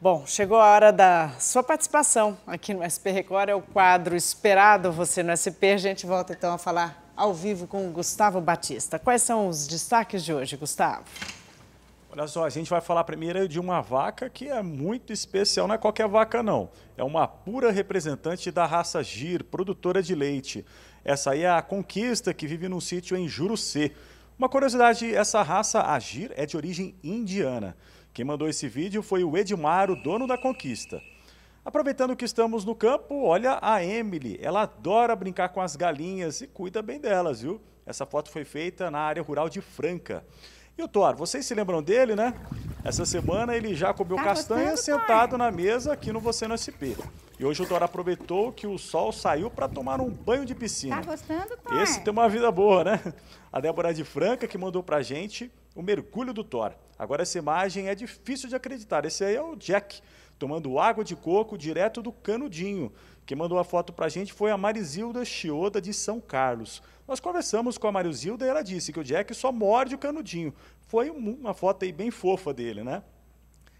Bom, chegou a hora da sua participação aqui no SP Record, é o quadro esperado você no SP. A gente volta então a falar ao vivo com o Gustavo Batista. Quais são os destaques de hoje, Gustavo? Olha só, a gente vai falar primeiro de uma vaca que é muito especial, não é qualquer vaca não. É uma pura representante da raça Gir, produtora de leite. Essa aí é a Conquista, que vive num sítio em Jurucê. Uma curiosidade, essa raça, Agir Gir, é de origem indiana. Quem mandou esse vídeo foi o Edmar, o dono da conquista. Aproveitando que estamos no campo, olha a Emily. Ela adora brincar com as galinhas e cuida bem delas, viu? Essa foto foi feita na área rural de Franca. E o Thor, vocês se lembram dele, né? Essa semana ele já comeu tá castanha gostando, sentado Thor? na mesa aqui no Você no SP. E hoje o Thor aproveitou que o sol saiu para tomar um banho de piscina. Tá gostando, Thor? Esse tem uma vida boa, né? A Débora de Franca que mandou pra gente o mergulho do Thor. Agora, essa imagem é difícil de acreditar. Esse aí é o Jack, tomando água de coco direto do canudinho. Quem mandou a foto para a gente foi a Marizilda Chioda de São Carlos. Nós conversamos com a Marizilda e ela disse que o Jack só morde o canudinho. Foi uma foto aí bem fofa dele, né?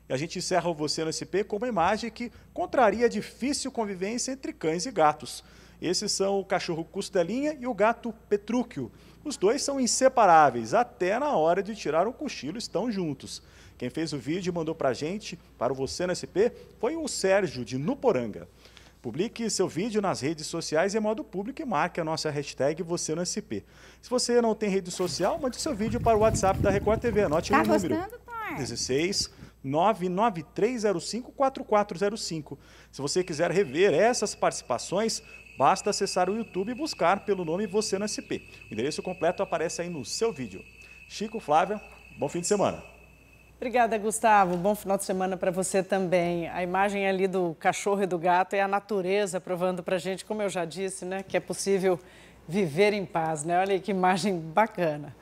E a gente encerra o Você no SP com uma imagem que contraria a difícil convivência entre cães e gatos. Esses são o cachorro Costelinha e o gato Petrúquio. Os dois são inseparáveis, até na hora de tirar o cochilo estão juntos. Quem fez o vídeo e mandou para a gente, para o Você no SP, foi o Sérgio, de Nuporanga. Publique seu vídeo nas redes sociais em é modo público e marque a nossa hashtag Você no SP. Se você não tem rede social, mande seu vídeo para o WhatsApp da Record TV. Anote tá o número. Gostando, 16 993054405. Se você quiser rever essas participações, basta acessar o YouTube e buscar pelo nome Você no SP. O endereço completo aparece aí no seu vídeo. Chico, Flávia, bom fim de semana. Obrigada, Gustavo. Bom final de semana para você também. A imagem ali do cachorro e do gato é a natureza provando para gente, como eu já disse, né, que é possível viver em paz. Né? Olha que imagem bacana.